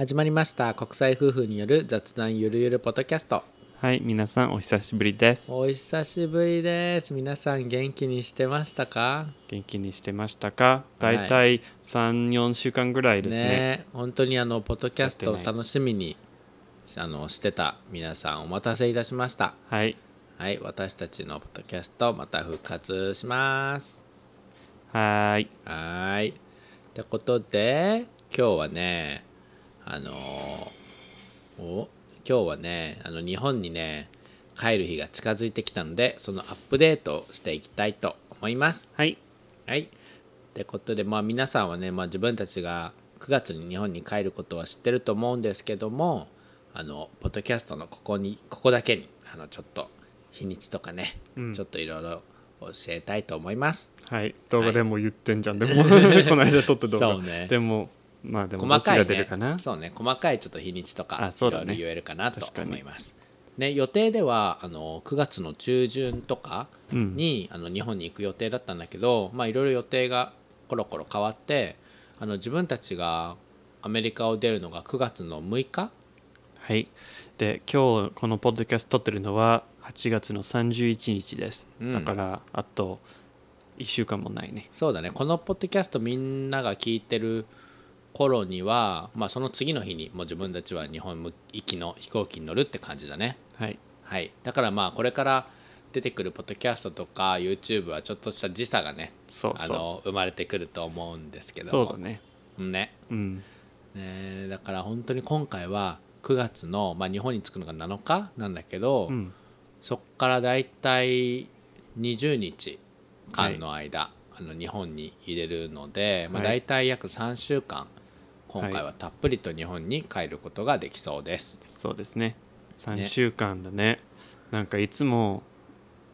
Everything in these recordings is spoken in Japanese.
始まりました国際夫婦による雑談ゆるゆるポッドキャストはい皆さんお久しぶりですお久しぶりです皆さん元気にしてましたか元気にしてましたかだいたい34週間ぐらいですね,、ね本当にあのポッドキャストを楽しみにあのしてた皆さんお待たせいたしましたはいはい私たちのポッドキャストまた復活しますはいはいってことで今日はねあの今日はねあの日本にね帰る日が近づいてきたのでそのアップデートをしていきたいと思います。はい、はい、ってことで、まあ、皆さんはね、まあ、自分たちが9月に日本に帰ることは知ってると思うんですけどもあのポッドキャストのここにここだけにあのちょっと日にちとかね、うん、ちょっといろいろ教えたいと思います。はい、動画でも言ってんじゃん、はい、でも この間撮った動画、ね、でもまあでも細かい、ね、そうね細かいちょっと日にちとかいろいろ言えるかなと思います。ね、予定ではあの9月の中旬とかに、うん、あの日本に行く予定だったんだけどいろいろ予定がコロコロ変わってあの自分たちがアメリカを出るのが9月の6日はいで今日このポッドキャスト撮ってるのは8月の31日です、うん、だからあと1週間もないねそうだねこのポッドキャストみんなが聞いてる頃には、まあ、その次の日にもう自分たちは日本行きの飛行機に乗るって感じだね。はい、はい、だからまあこれから出てくるポッドキャストとか YouTube はちょっとした時差がねあの生まれてくると思うんですけどそうだねね,、うん、ねだから本当に今回は9月の、まあ、日本に着くのが7日なんだけど、うん、そこからだいたい20日間の間、はい、あの日本に入れるので、まあ、大体約3週間、今回はたっぷりと日本に帰ることができそうです、はい、そうですね3週間だね、ね、なんかいつも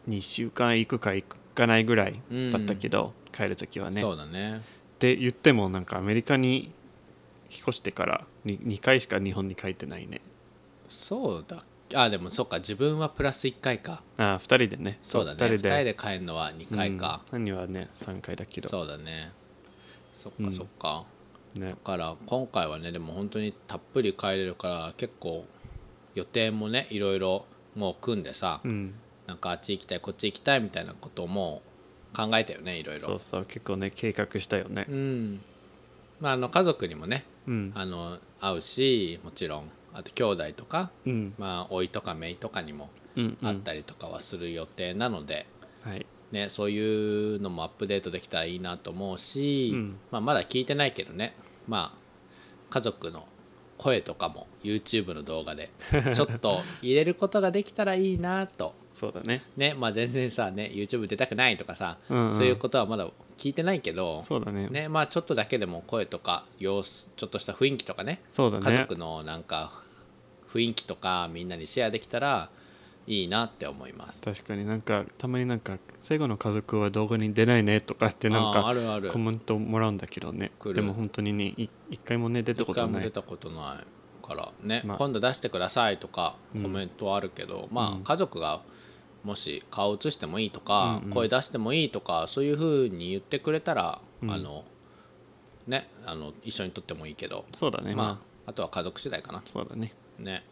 2週間行くか行かないぐらいだったけど、うん、帰る時はねそうだねって言ってもなんかアメリカに引っ越してから 2, 回しか日本に帰ってないねそうだあでもそっか自分はプラス1回かああ2人でねそうだね2人で帰るのは2回か、うん、はね3回だけどそうだねそっかそっか、うんね、だから今回はねでも本当にたっぷり帰れるから結構予定もねいろいろもう組んでさ、うん、なんかあっち行きたいこっち行きたいみたいなことも考えたよねいろいろそうそう結構ね計画したよねうんまあ、あの家族にもね、うん、あの会うしもちろんあと兄弟とか、うん、まあ甥とか姪とかにも会ったりとかはする予定なので、うんうん、ね、そういうのもアップデートできたらいいなと思うし、うん、まあ、まだ聞いてないけどねまあ家族の声とかも YouTube の動画で ちょっと入れることができたらいいなとそうだねね、まあ、全然さ、ね、YouTube 出たくないとかさ、うんうん、そういうことはまだ聞いてないけどそうだね、ねまあ、ちょっとだけでも声とか様子ちょっとした雰囲気とかねそうだね家族のなんか雰囲気とかみんなにシェアできたらいいなって思います確かになんかたまになんか「最後の家族は動画に出ないね」とかってなんかあるあるコメントもらうんだけどねでも本当にね一回もね出たことない一回も出たことないからね、まあ、今度出してくださいとかコメントはあるけど、うん、まあ家族がもし顔写してもいいとか、うんうん、声出してもいいとかそういうふうに言ってくれたら、うん、あのねあの一緒に撮ってもいいけどそうだねまあ、あとは家族次第かなそうだねね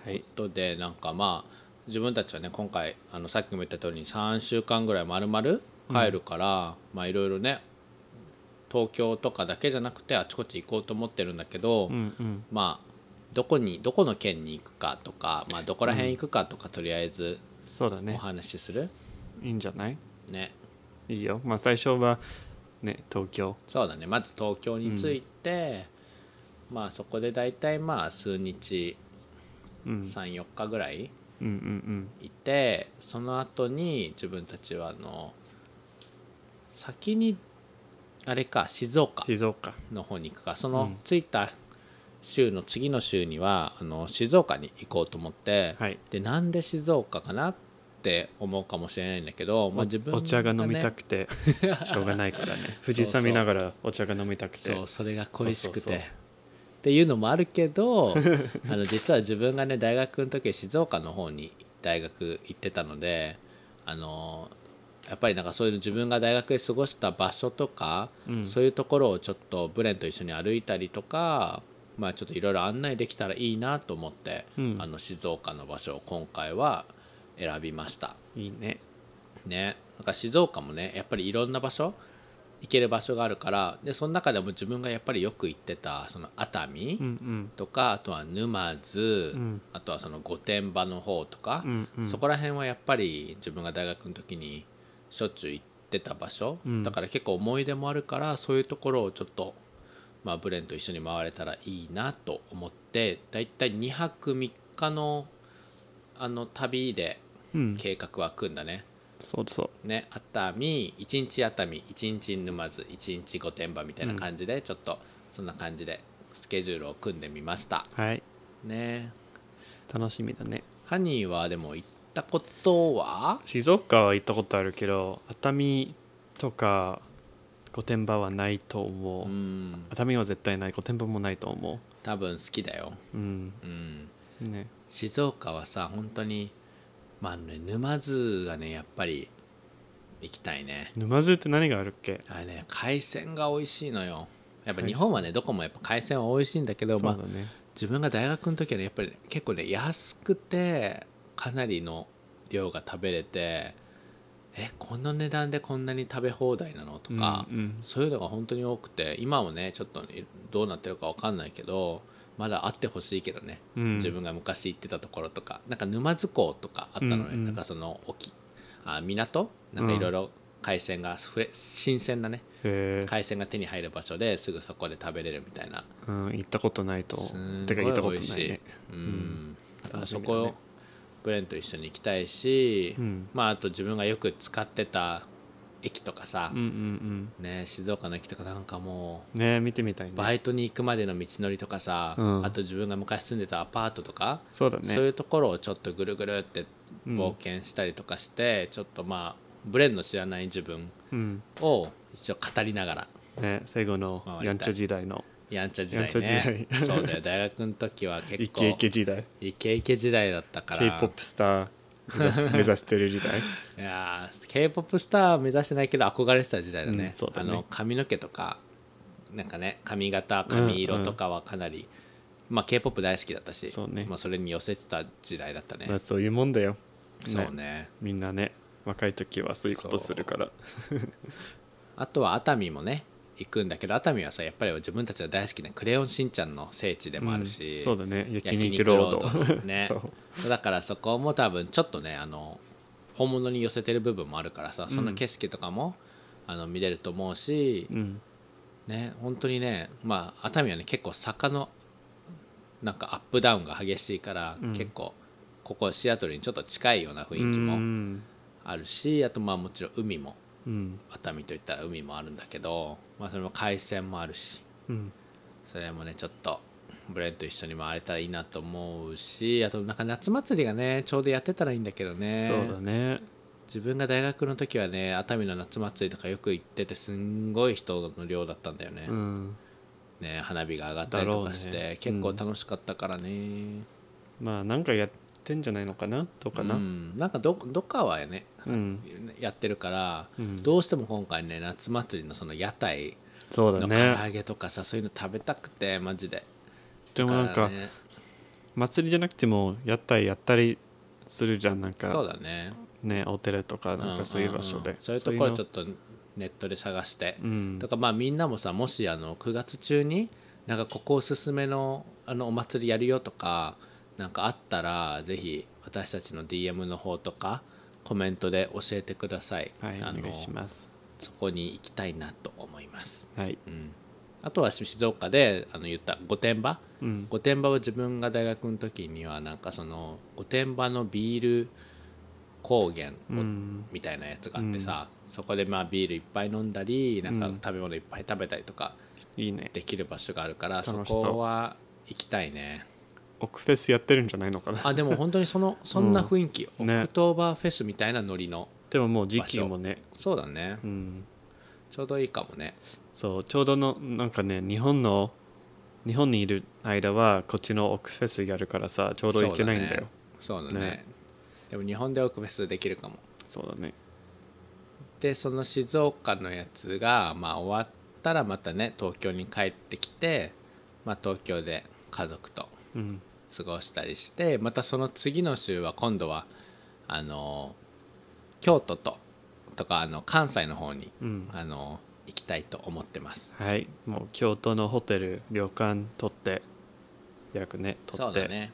ってことで、はい、なんかまあ自分たちはね今回あのさっきも言った通りに3週間ぐらいまるまる帰るから、うん、まあいろいろね東京とかだけじゃなくてあちこち行こうと思ってるんだけど、うんうん、まあどこにどこの県に行くかとか、まあ、どこら辺行くかとか、うん、とりあえずそうだねお話しするいいんじゃないねいいよまあ最初はね東京そうだねまず東京に着いて、うん、まあそこで大体まあ数日34日ぐらいいてその後に自分たちはあの先にあれか静岡の方に行くかその着いた週の次の週にはあの静岡に行こうと思って、はい、でなんで静岡かなって思うかもしれないんだけど、まあ、自分、ね、お茶が飲みたくてしょうがないからね富士山見ながらお茶が飲みたくてそうそれが恋しくてっていうのもあるけど あの実は自分がね大学の時静岡の方に大学行ってたのであのやっぱりなんかそういう自分が大学で過ごした場所とか、うん、そういうところをちょっとブレンと一緒に歩いたりとか、まあ、ちょっといろいろ案内できたらいいなと思って、うん、あの静岡の場所を今回は選びました。いいねねなんか静岡もねやっぱりいろんな場所行ける場所があるからでその中でも自分がやっぱりよく行ってたその熱海とか、うんうん、あとは沼津、うん、あとはその御殿場の方とか、うんうん、そこら辺はやっぱり自分が大学の時にしょっちゅう行ってた場所、うん、だから結構思い出もあるからそういうところをちょっと、まあ、ブレンと一緒に回れたらいいなと思ってだいたい2泊3日のあの旅で計画は組んだね。うんそうそうね熱海一日熱海一日沼津一日御殿場みたいな感じで、うん、ちょっとそんな感じでスケジュールを組んでみましたはいね楽しみだねハニーはでも行ったことは静岡は行ったことあるけど熱海とか御殿場はないと思う、うん、熱海は絶対ない御殿場もないと思う多分好きだようん、うんね、静岡はさ本当にまあ、ね、沼津がねやっぱり行きたいね沼津って何があるっけあれね海鮮が美味しいのよやっぱ日本はねどこもやっぱ海鮮は美味しいんだけど、まあ、ね、自分が大学の時はねやっぱり、結構ね安くてかなりの量が食べれてえこの値段でこんなに食べ放題なのとか、うんうん、そういうのが本当に多くて今もねちょっとどうなってるか分かんないけどまだあってほしいけどね、うん、自分が昔行ってたところとかなんか沼津港とかあったのね、うんうん、なんかその沖あ港なんかいろいろ海鮮がうん、新鮮なね海鮮が手に入る場所ですぐそこで食べれるみたいな、うん、行ったことないとてか行ったことないね、ね、うん、だからそこブレンと一緒に行きたいし、うん、まああと自分がよく使ってた駅とかさ、うんうんうん、ね、静岡の駅とかなんかもうね見てみたい、ね、バイトに行くまでの道のりとかさ、うん、あと自分が昔住んでたアパートとかそうだ、ね、そういうところをちょっとぐるぐるって冒険したりとかして、うん、ちょっとまあブレンの知らない自分を一応語りながら、ね、最後のやんちゃ時代の。やんちゃ時代ね。代そうだよ大学の時は結構イケイケ時代イケイケ時代だったから K-POP スター 目指してる時代いや k p o p スター目指してないけど憧れてた時代だねうんだね、あの髪の毛とかなんかね髪型髪色とかはかなり、うんうんまあ、k p o p 大好きだったしそう、ねまあ、それに寄せてた時代だったね、まあ、そういうもんだよ、そうね、みんなね若い時はそういうことするからあとは熱海もね行くんだけど熱海はさやっぱり自分たちの大好きな「クレヨンしんちゃん」の聖地でもあるし、うん、そうだね焼肉ロードね だからそこも多分ちょっとねあの本物に寄せてる部分もあるからさその景色とかも、うん、あの見れると思うし、うん、ね本当にねまあ熱海はね結構坂のなんかアップダウンが激しいから、うん、結構ここシアトルにちょっと近いような雰囲気もあるし、あとまあもちろん海もうん、熱海といったら海もあるんだけど、まあ、それも海鮮もあるし、うん、それもねちょっとブレンと一緒に回れたらいいなと思うしあとなんか夏祭りがねちょうどやってたらいいんだけどねそうだね自分が大学の時はね熱海の夏祭りとかよく行っててすんごい人の量だったんだよね、うん、ね花火が上がったりとかして、ね、結構楽しかったからね、うん、まあなんかやってんじゃないのかなとかな、うん、なんかどどっかはねやってるから、うん、どうしても今回ね夏祭りのその屋台の唐揚げとかさそう、ね,、いうの食べたくてマジででもなんか、ね、祭りじゃなくても屋台やったりするじゃんなんかそうだねねお寺とかなんかそういう場所で、うんうんうん、そういうところちょっとネットで探して、うん、とかまあみんなもさもしあの9月中になんかここおすすめのあのお祭りやるよとかなんかあったらぜひ私たちの DM の方とかコメントで教えてください、はい、お願いしますそこに行きたいなと思います、はいうん、あとは静岡であの言った御殿場、うん、御殿場は自分が大学の時にはなんかその御殿場のビール高原みたいなやつがあってさ、うん、そこでまあビールいっぱい飲んだりなんか食べ物いっぱい食べたりとかできる場所があるから、うん、そこは行きたいね。オクフェスやってるんじゃないのかなあでも本当にその そんな雰囲気、うんオクトーバーフェスみたいなノリのでももう時期もねそうだね、うん、ちょうどいいかもねそうちょうどのなんかね日本の日本にいる間はこっちのオクフェスやるからさちょうど行けないんだよそうだね、ねね、でも日本でオクフェスできるかもそうだねでその静岡のやつが、まあ、終わったらまたね東京に帰ってきて、まあ、東京で家族と過ごしたりして、うん、またその次の週は今度はあの京都ととかあの関西の方に、うん、あの行きたいと思ってますはいもう京都のホテル旅館取って予約ね取ってそうだね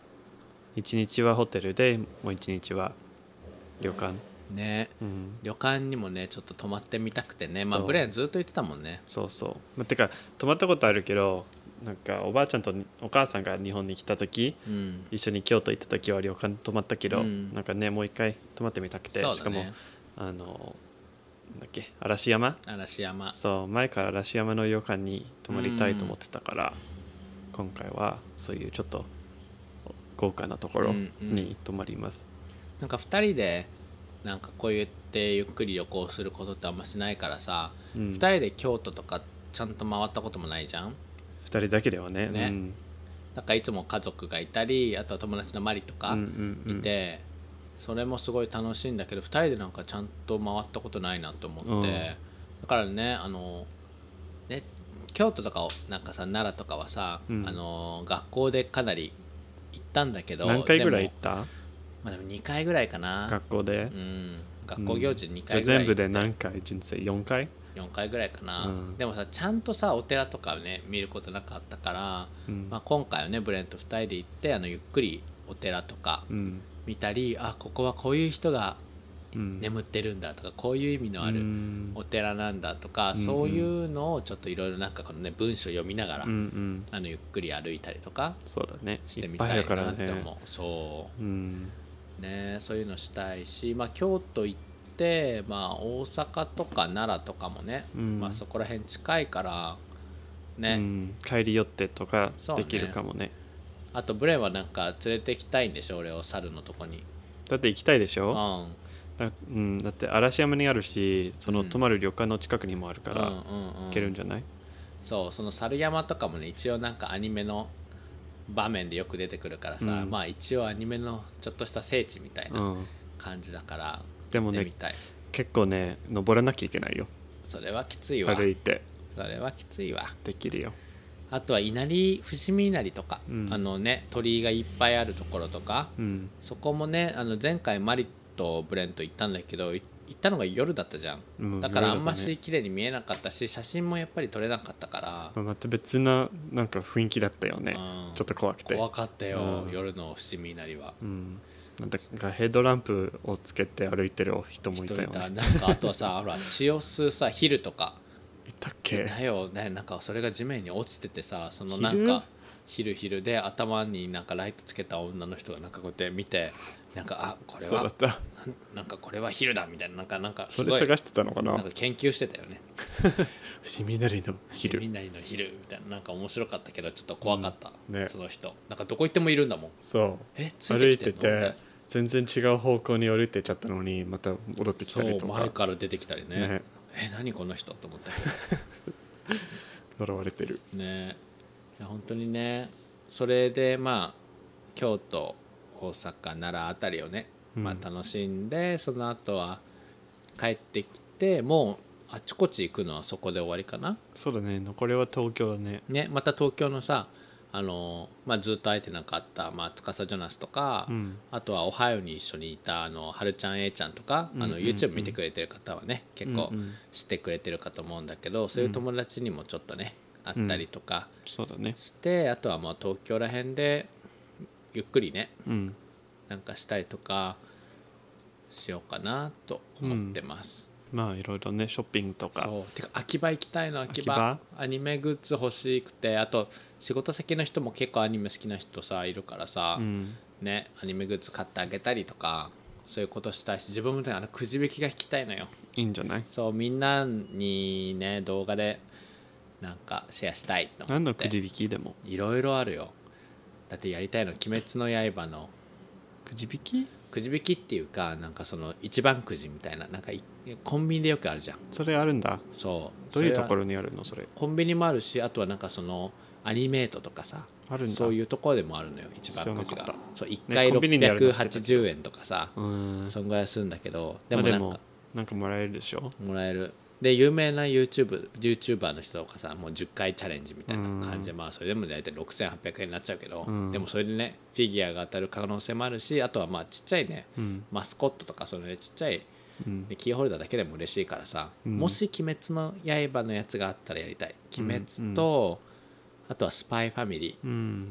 一日はホテルでもう一日は旅館ね、うん、旅館にもねちょっと泊まってみたくてねまあブレーンずっと言ってたもんねそうそう、まあ、てか泊まったことあるけどなんかおばあちゃんとお母さんが日本に来た時、うん、一緒に京都行った時は旅館泊まったけど、うん、なんかねもう一回泊まってみたくて、ね、しかもあのだっけ嵐山嵐山そう前から嵐山の旅館に泊まりたいと思ってたから、うん、今回はそういうちょっと豪華なところに泊まります、うんうん、なんか2人でなんかこう言ってゆっくり旅行することってあんましないからさ、うん、2人で京都とかちゃんと回ったこともないじゃん人だけではねね、うん、なんかいつも家族がいたりあとは友達のマリとかいて、それもすごい楽しいんだけど2人でなんかちゃんと回ったことないなと思って、うん、だからねあのね京都とかなんかさ奈良とかはさ、うん、あの学校でかなり行ったんだけど何回ぐらい行ったまあ、でも2回ぐらいかな学校で、うん、学校行事2回ぐらい、全部で何回人生4回4回ぐらいかな、うん、でもさちゃんとさお寺とかね見ることなかったから、うん、まあ、今回はねブレンと2人で行ってあのゆっくりお寺とか見たり、うん、あここはこういう人が眠ってるんだとか、こういう意味のあるお寺なんだとか、そういうのをちょっといろいろなんかこのね文章読みながら、あのゆっくり歩いたりとかそうだねしてみたいなって思う、ね、そう、ねそういうのしたいしまあ京都行って、まあ、大阪とか奈良とかもね、うん、まあ、そこら辺近いからね、うん、帰り寄ってとかできるかもね、ね、あとブレンはなんか連れて行きたいんでしょ俺を猿のとこにだって行きたいでしょ、うんだうん、だって嵐山にあるしその泊まる旅館の近くにもあるから、行けるんじゃない、うんうんうん、そうその猿山とかもね一応なんかアニメの場面でよく出てくるからさ、うん、まあ一応アニメのちょっとした聖地みたいな感じだから、でもね結構ね登らなきゃいけないよそれはきついわ歩いてそれはきついわできるよあとは稲荷伏見稲荷とか、うん、あのね鳥居がいっぱいあるところとか、うん、そこもねあの前回マリとブレント行ったんだけど行ったのが夜だったじゃん、うん、だからあんまし綺麗に見えなかったし写真もやっぱり撮れなかったから、また別ななんか雰囲気だったよね、ちょっと怖くて怖かったよ、夜の伏見稲荷は、うんなんだかヘッドランプをつけて歩いてる人もいたよ、ね、なんかあとはさあら血を吸うさヒルとかいたっけだよねなんかそれが地面に落ちててさそのなんかヒルヒルで頭になんかライトつけた女の人がなんかこうやって見てなんかあこれはそうだなんかこれはヒルだみたいななんかなんかそれ探してたのかななんか研究してたよね 伏見なりのヒル伏見なりのヒルみたいななんか面白かったけどちょっと怖かった、うん、ね、その人なんかどこ行ってもいるんだもんそうえついてきて歩いてて全然違う方向に降りてっちゃったのにまた戻ってきたりとか前から出てきたりねねえ何この人と思った 呪われてるねいや本当にねそれでまあ京都大阪奈良あたりをね、まあ、楽しんで、うん、その後は帰ってきてもうあちこち行くのはそこで終わりかなそうだね残りは東京だねねまた東京のさあのまあ、ずっと会えてなかった、まあ、司ジョナスとか、うん、あとはオハイオに一緒にいたあのはるちゃん A ちゃんとか、うんうんうん、あの YouTube 見てくれてる方はね結構してくれてるかと思うんだけど、うんうん、そういう友達にもちょっとね会ったりとかして、うんね、あとはまあ東京ら辺でゆっくりね、うん、なんかしたりとかしようかなと思ってます。まあいろいろねショッピングとかそうてか秋葉行きたいの秋葉アニメグッズ欲しくてあと仕事先の人も結構アニメ好きな人さいるからさ、うん、ねアニメグッズ買ってあげたりとかそういうことしたいし自分もあのくじ引きが引きたいのよいいんじゃないそうみんなにね動画でなんかシェアしたいと何のくじ引きでもいろいろあるよだってやりたいの「鬼滅の刃」のくじ引きくじ引きっていうかなんかその一番くじみたいななんかコンビニでよくあるじゃんそれあるんだそうどういうところにあるのそれコンビニもあるしあとはなんかそのアニメートとかさあるんだそういうところでもあるのよ一番くじがそう1回680円とかさ、ね、そんぐらいするんだけどでもなんか、まあ、なんかもらえるでしょもらえるで有名な YouTube YouTuber の人とかさもう10回チャレンジみたいな感じで、うん、まあそれでも大体6800円になっちゃうけど、うん、でもそれでねフィギュアが当たる可能性もあるしあとはまあちっちゃいね、うん、マスコットとかその、ね、ちっちゃい、キーホルダーだけでも嬉しいからさ、もし「鬼滅の刃」のやつがあったらやりたい「鬼滅と」あとは「スパイファミリー」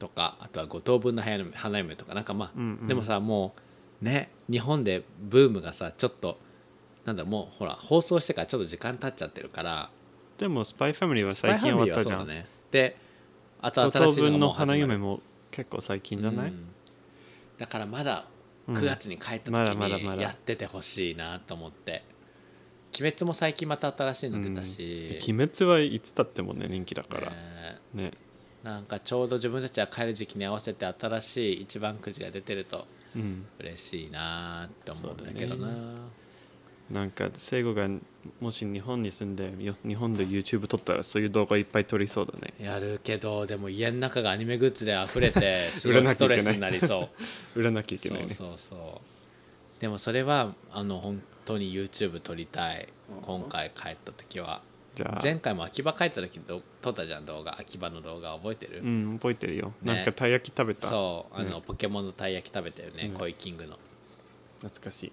とか、あとは「五等分の花嫁」とかなんかまあ、でもさもうね日本でブームがさちょっとなんだもうほら放送してからちょっと時間経っちゃってるからでも「スパイファミリーは最近終わったじゃん、ね、であと新しいのの花嫁も結構最近じゃない、うん、だからまだ9月に帰った時にやっててほしいなと思って、鬼滅も最近また新しいの出たし、うん、鬼滅はいつたってもね人気だからねねなんかちょうど自分たちが帰る時期に合わせて新しい一番くじが出てると嬉しいなって思うんだけどな、うんなんか聖子がもし日本に住んで日本で YouTube 撮ったらそういう動画いっぱい撮りそうだねやるけどでも家の中がアニメグッズで溢れて すごいストレスになりそう売らなきゃいけない、ね、そうそうそうでもそれはあの本当に YouTube 撮りたい今回帰った時は前回も秋葉帰った時撮ったじゃん動画秋葉の動画覚えてるうん覚えてるよ、ね、なんかたい焼き食べたそうあの、ね、ポケモンのたい焼き食べてるね、ね、コイキングの懐かしい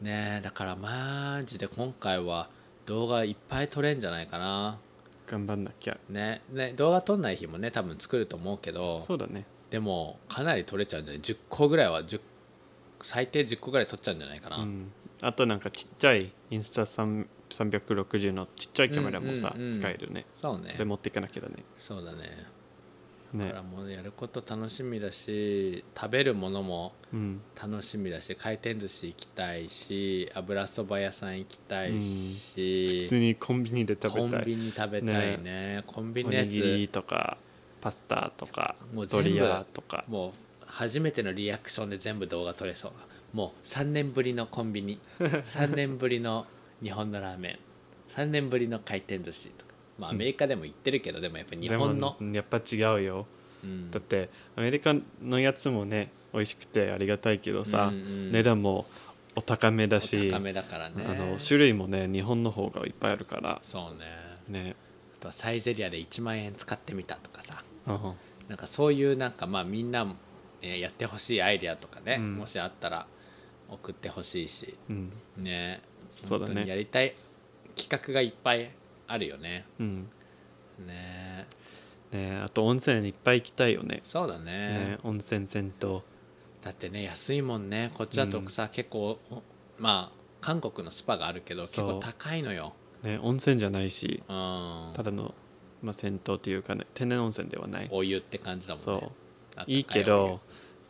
ねえだからマジで今回は動画いっぱい撮れんじゃないかな頑張んなきゃねね動画撮んない日もね多分作ると思うけどそうだねでもかなり撮れちゃうんじゃない10個ぐらいは10最低10個ぐらい撮っちゃうんじゃないかな、うん、あとなんかちっちゃいインスタ360のちっちゃいカメラもさ、うんうんうん、使えるねそうねそれ持っていかなきゃだねそうだねだからもうやること楽しみだし食べるものも楽しみだし、うん、回転寿司行きたいし油そば屋さん行きたいし、うん、普通にコンビニで食べたいコンビニ食べたいね、ね、コンビニのやつおにぎりとかパスタとかもうドリアとかもう初めてのリアクションで全部動画撮れそうもう3年ぶりのコンビニ3 年ぶりの日本のラーメン3年ぶりの回転寿司とまあアメリカでも行ってるけどでもやっぱ日本のやっぱ違うよ、うん、だってアメリカのやつもね美味しくてありがたいけどさ、うんうん、値段もお高めだし高めだからねあの種類もね日本の方がいっぱいあるからそうねねあとはサイゼリアで1万円使ってみたとかさ、うん、なんかそういうなんかまあみんな、ね、やってほしいアイディアとかね、うん、もしあったら送ってほしいし、うん、ねそうだねやりたい企画がいっぱいあるよね。うん、ねねあと温泉いっぱい行きたいよね。そうだね。ね温泉銭湯。だってね安いもんねこっちだとさ、うん、結構まあ韓国のスパがあるけど結構高いのよ。ね、温泉じゃないし、うん、ただの、まあ、銭湯というか、ね、天然温泉ではないお湯って感じだもんねいいけど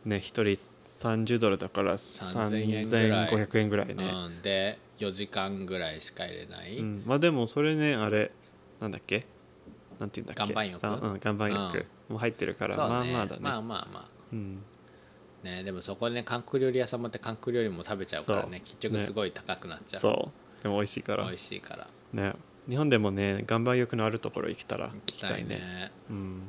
ね一人30ドルだから3500円ぐらいね、うん、で4時間ぐらいしか入れない、うん、まあでもそれねあれなんだっけなんて言うんだっけ岩盤浴、うん、岩盤浴も入ってるから、ね、まあまあだねまあまあまあ、うんね、でもそこでね韓国料理屋さんもって韓国料理も食べちゃうからね結局すごい高くなっちゃう、ね、そうでも美味しいから美味しいからね日本でもね岩盤浴のあるところ行きたら行きたいね、ね、うん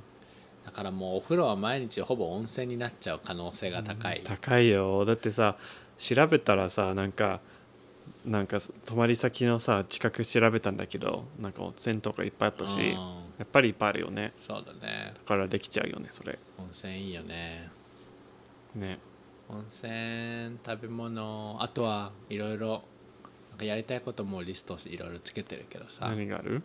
だからもうお風呂は毎日ほぼ温泉になっちゃう可能性が高い、うん、高いよだってさ調べたらさなんかなんか泊まり先のさ近く調べたんだけどなんか温泉とかいっぱいあったし、うん、やっぱりいっぱいあるよねそうだねだからできちゃうよねそれ温泉いいよねね温泉食べ物あとはいろいろやりたいこともリストいろいろつけてるけどさ何がある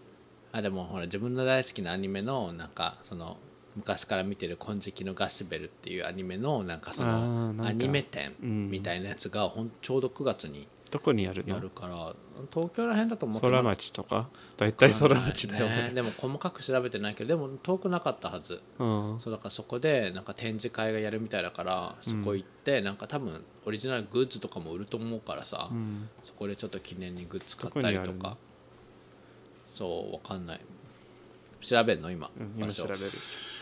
あでもほら自分の大好きなアニメのなんかその昔から見てる「金色のガシベル」っていうアニメのなんかそのアニメ展みたいなやつがほんちょうど9月にどこにやるのやるから東京ら辺だと思って空町とか大体空町だよね、ね、でも細かく調べてないけどでも遠くなかったはず、うん、そうだからそこでなんか展示会がやるみたいだからそこ行って、なんか多分オリジナルグッズとかも売ると思うからさ、うん、そこでちょっと記念にグッズ買ったりとかそうわかんない調べるの今、うん、今調べる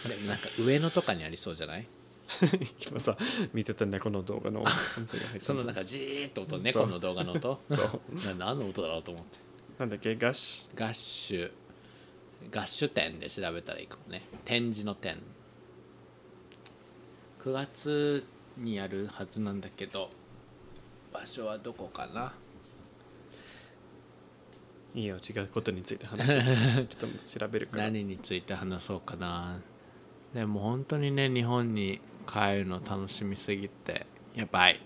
あれなんか上野とかにありそうじゃない 今さ見てた猫の動画の音声が入ってそのなんかじーっと音猫の動画の音 そう何の音だろうと思ってなんだっけガッシュガッシュガッシュ展で調べたらいいかもね展示の展9月にやるはずなんだけど場所はどこかないいよ違うことについて話して ちょっと調べるから何について話そうかなでも本当にね日本に帰るの楽しみすぎてやばい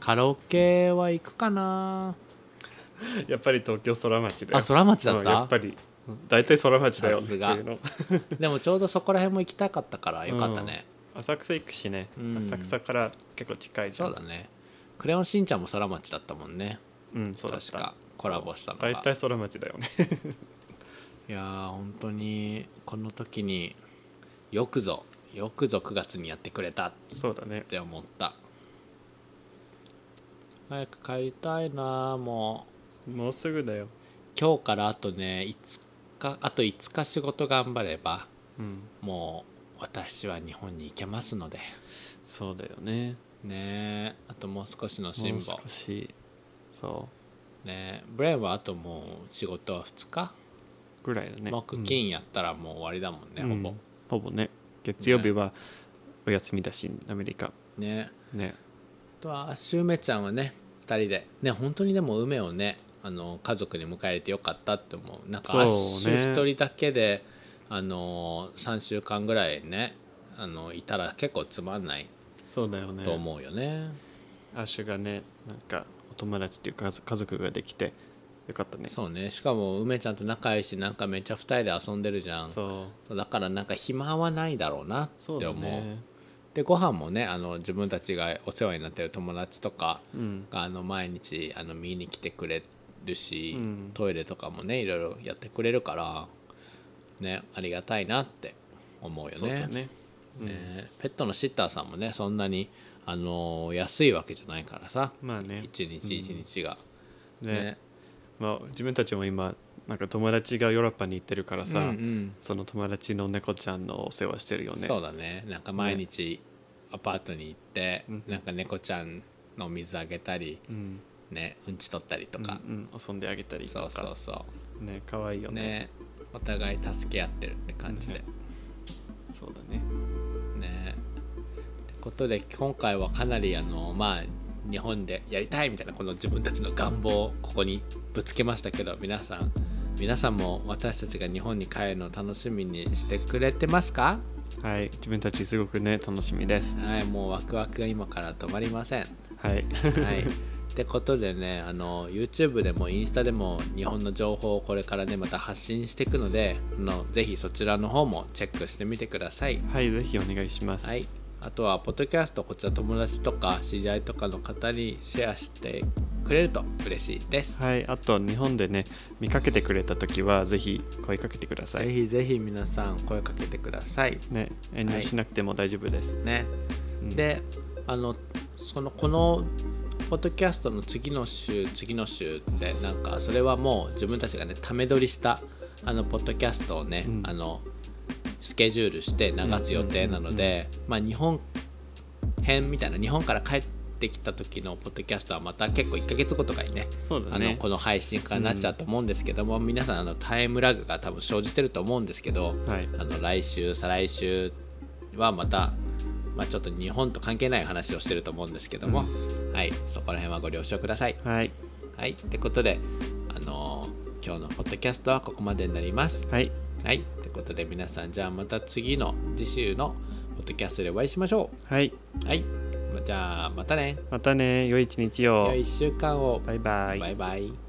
カラオケは行くかな やっぱり東京空町だよあ空町だった、うん、やっぱり大体空町だよっていうの でもちょうどそこら辺も行きたかったからよかったね、うん、浅草行くしね、浅草から結構近いじゃんそうだねクレヨンしんちゃんも空町だったもんねうんそうだ確かコラボしたのが大体空町だよね いやー本当にこの時によくぞよくぞ9月にやってくれたそうだねって思った、ね、早く帰りたいなもうもうすぐだよ今日からあとね5日あと5日仕事頑張れば、うん、もう私は日本に行けますのでそうだよねねあともう少しの辛抱もう少しそうねブレンはあともう仕事は2日ぐらいだね木金やったらもう終わりだもんね、うん、ほぼ、うんほぼね月曜日はお休みだし、アメリカねねあとはしゅうめちゃんはね2人でね本当にでも梅をねあの家族に迎えれてよかったって思うなんかあっしゅ1人だけで、あの3週間ぐらいねあのいたら結構つまんないそうだよねと思うよねアッシュがねなんかお友達っていうか家族ができてよかったねそうねしかも梅ちゃんと仲良いしなんかめっちゃ2人で遊んでるじゃんそうだからなんか暇はないだろうなって思う、ね、でご飯もねあの自分たちがお世話になってる友達とかが、あの毎日あの見に来てくれるし、うん、トイレとかもねいろいろやってくれるからねありがたいなって思うよね。ね、うんね、ペットのシッターさんもねそんなにあの安いわけじゃないからさ、まあね、一日一日が、うん、ね、ねまあ、自分たちも今なんか友達がヨーロッパに行ってるからさ、うんうん、その友達の猫ちゃんのお世話してるよねそうだねなんか毎日アパートに行って、ね、なんか猫ちゃんの水あげたり、うん、ねうんち取ったりとか、うんうん、遊んであげたりとかそうそうそうね可愛いよね、ね、お互い助け合ってるって感じで、ね、そうだねねってことで今回はかなりあのまあ日本でやりたいみたいなこの自分たちの願望をここにぶつけましたけど皆さん皆さんも私たちが日本に帰るのを楽しみにしてくれてますかはい自分たちすごくね楽しみですはいもうワクワクが今から止まりませんはい、はい、ってことでねあの YouTube でもインスタでも日本の情報をこれからねまた発信していくのでのぜひそちらの方もチェックしてみてくださいはいぜひお願いしますはいあとはポッドキャストこちら友達とか知り合いとかの方にシェアしてくれると嬉しいですはいあと日本でね見かけてくれた時はぜひ声かけてくださいぜひぜひ皆さん声かけてくださいね遠慮しなくても大丈夫です、はい、ね、うん、であのそのこのポッドキャストの次の週次の週ってなんかそれはもう自分たちがねため撮りしたあのポッドキャストをね、うん、あのスケジュールして流す予定なので、まあ、日本編みたいな日本から帰ってきた時のポッドキャストはまた結構1ヶ月後とかにね、ね、あのこの配信からなっちゃうと思うんですけども、うん、皆さんあのタイムラグが多分生じてると思うんですけど、はい、あの来週再来週はまた、まあ、ちょっと日本と関係ない話をしてると思うんですけども、うん、はい、そこら辺はご了承ください。はい、はい、ってことで、あのー、今日のポッドキャストはここまでになります。はいはい。ということで皆さん、じゃあまた次の次週のポッドキャストでお会いしましょう。はい。はい。じゃあまたね。またね。良い一日を。良い一週間を。バイバイ。バイバイ。